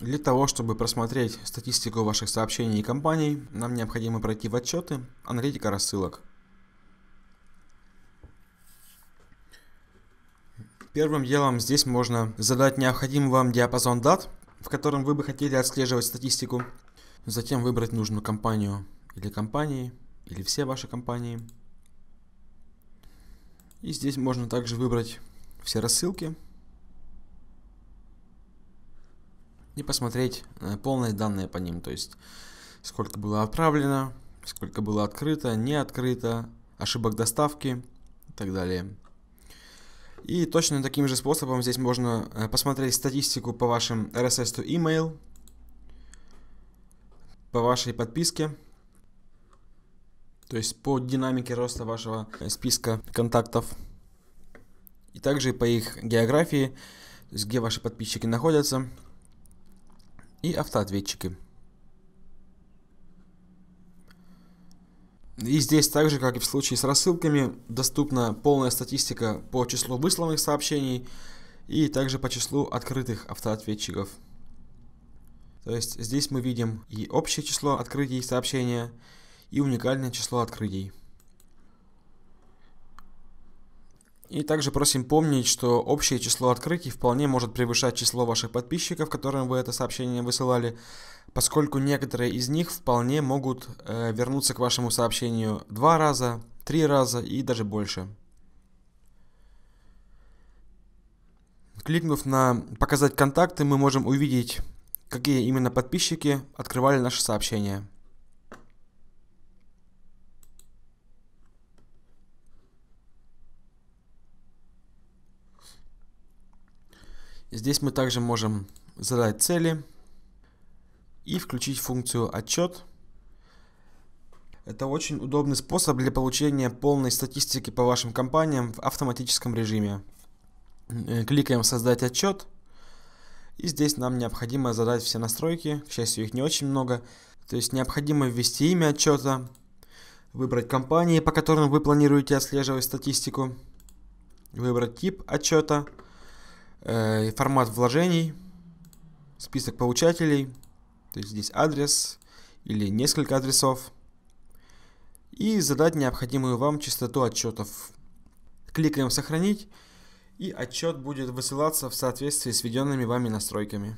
Для того, чтобы просмотреть статистику ваших сообщений и компаний, нам необходимо пройти в отчеты «Аналитика рассылок». Первым делом здесь можно задать необходимый вам диапазон дат, в котором вы бы хотели отслеживать статистику. Затем выбрать нужную компанию или компании, или все ваши компании. И здесь можно также выбрать все рассылки, и посмотреть э, полные данные по ним, то есть сколько было отправлено, сколько было открыто, не открыто, ошибок доставки и так далее. И точно таким же способом здесь можно э, посмотреть статистику по вашим RSS to email, по вашей подписке, то есть по динамике роста вашего э, списка контактов, и также по их географии, то есть где ваши подписчики находятся, и автоответчики. И здесь так же, как и в случае с рассылками, доступна полная статистика по числу высланных сообщений и также по числу открытых автоответчиков. То есть здесь мы видим и общее число открытий сообщения, и уникальное число открытий. И также просим помнить, что общее число открытий вполне может превышать число ваших подписчиков, которым вы это сообщение высылали, поскольку некоторые из них вполне могут э, вернуться к вашему сообщению два раза, три раза и даже больше. Кликнув на «Показать контакты», мы можем увидеть, какие именно подписчики открывали наши сообщения. Здесь мы также можем задать цели и включить функцию «Отчет». Это очень удобный способ для получения полной статистики по вашим компаниям в автоматическом режиме. Кликаем «Создать отчет». И здесь нам необходимо задать все настройки, к счастью, их не очень много. То есть необходимо ввести имя отчета, выбрать компании, по которым вы планируете отслеживать статистику, выбрать тип отчета – Э, формат вложений, список получателей, то есть здесь адрес или несколько адресов, и задать необходимую вам частоту отчетов. Кликаем «Сохранить», и отчет будет высылаться в соответствии с введенными вами настройками.